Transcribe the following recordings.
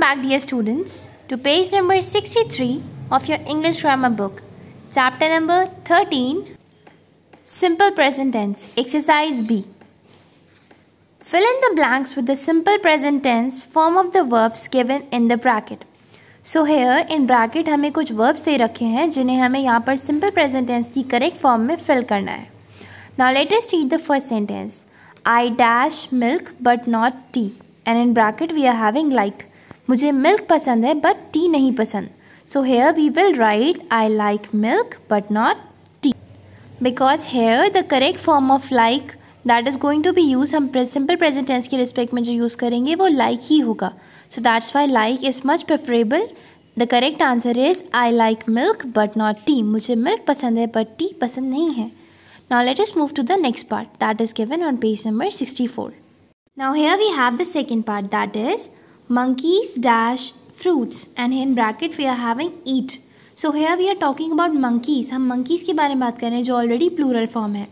back, dear students, to page number 63 of your English grammar book, chapter number 13, Simple Present Tense, Exercise B. Fill in the blanks with the simple present tense form of the verbs given in the bracket. So here in bracket, we kuch verbs de rakhe hain, jinhen hume yahan par simple present tense ki correct form mein fill karna hai. Now let us read the first sentence. I dash milk but not tea. And in bracket we are having like. मुझे milk पसंद है but tea नहीं पसंद so here we will write I like milk but not tea because here the correct form of like that is going to be use हम simple present tense के respect में जो use करेंगे वो like ही होगा so that's why like is much preferable the correct answer is I like milk but not tea मुझे milk पसंद है बट टी पसंद नहीं है now let's move to the next part that is given on page number sixty four now here we have the second part that is monkeys dash fruits and in bracket we are having eat so here we are talking about monkeys हम monkeys के बारे में बात कर रहे हैं जो already plural form है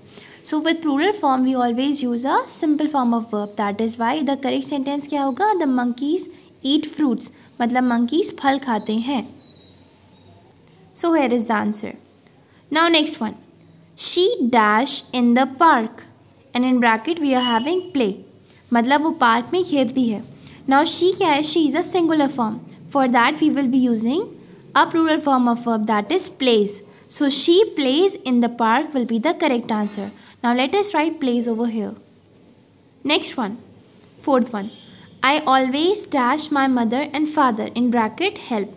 so with plural form we always use a simple form of verb that is why the correct sentence क्या होगा द मंकीज़ ईट फ्रूट्स मतलब मंकीज़ फल खाते हैं so here is the answer now next one she dash in the park and in bracket we are having play मतलब वो park में खेलती है Now she she is a singular form. For that we will be using a plural form of verb that is plays. So she plays in the park will be the correct answer. Now let us write plays over here. Next one, fourth one. I always dash my mother and father in bracket help.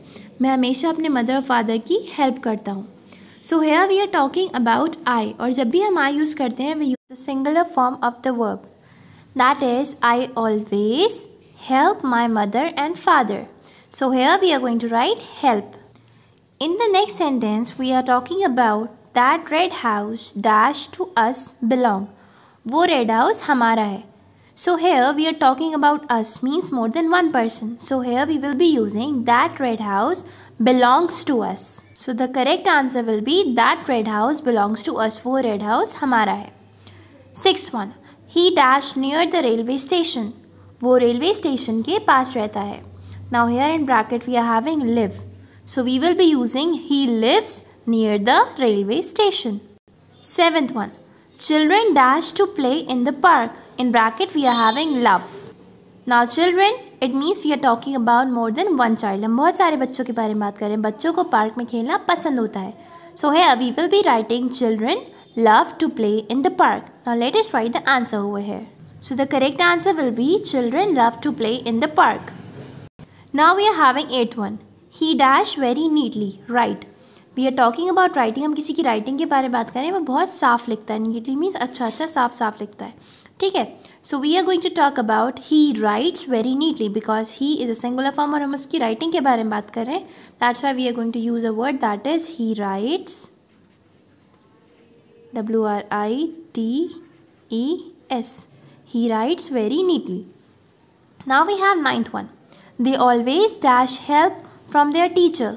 मैं हमेशा अपने mother और father की help करता हूँ So here we are talking about I. और जब भी हम I, we करते हैं we use the singular form of the verb that is I help my mother and father. So here we are going to write help. In the next sentence, we are talking about that red house dash to us belong. वो red house हमारा है So here we are talking about us means more than one person. So here we will be using that red house belongs to us. So the correct answer will be that red house belongs to us. वो red house हमारा है. Sixth one. He dashed near the railway station. वो railway station के पास रहता है now here in bracket we are having live so we will be using he lives near the railway station seventh one children dash to play in the park in bracket we are having love now children it means we are talking about more than one child हम बहुत सारे बच्चों के बारे में बात करें बच्चों को पार्क में खेलना पसंद होता है सो है we will be writing children love to play in the park now let's write the answer हुए है So the correct answer will be children love to play in the park. Now we are having 8th one. He dash very neatly. Right. We are talking about writing हम किसी की writing के बारे में बात करें वो बहुत साफ लिखता है नीटली मीन्स अच्छा अच्छा साफ साफ लिखता है ठीक है so we are going to talk about he writes very neatly because he is a singular form और हम उसकी राइटिंग के बारे में बात कर रहे हैं that's why we are going to use a word that is he writes W R I T E S He writes very neatly. Now we have ninth one. They always dash help from their teacher.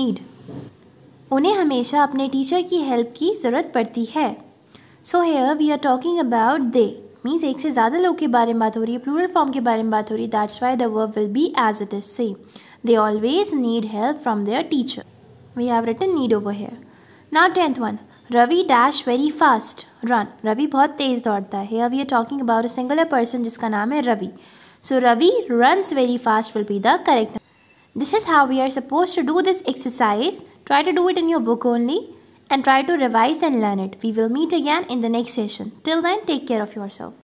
Need. उन्हें हमेशा अपने teacher की help की ज़रूरत पड़ती है so here we are talking about they means एक से ज़्यादा लोग के बारे में बात हो रही है प्लूरल फॉर्म के बारे में बात हो रही है that's why the verb will be as it is same they always need help from their teacher we have written need over here now tenth one Ravi dash very fast run. Ravi बहुत तेज दौड़ता है. Here we are talking about a singular person जिसका नाम है Ravi. So Ravi runs very fast will be the correct. This is how we are supposed to do this exercise. Try to do it in your book only and try to revise and learn it. We will meet again in the next session. Till then, take care of yourself.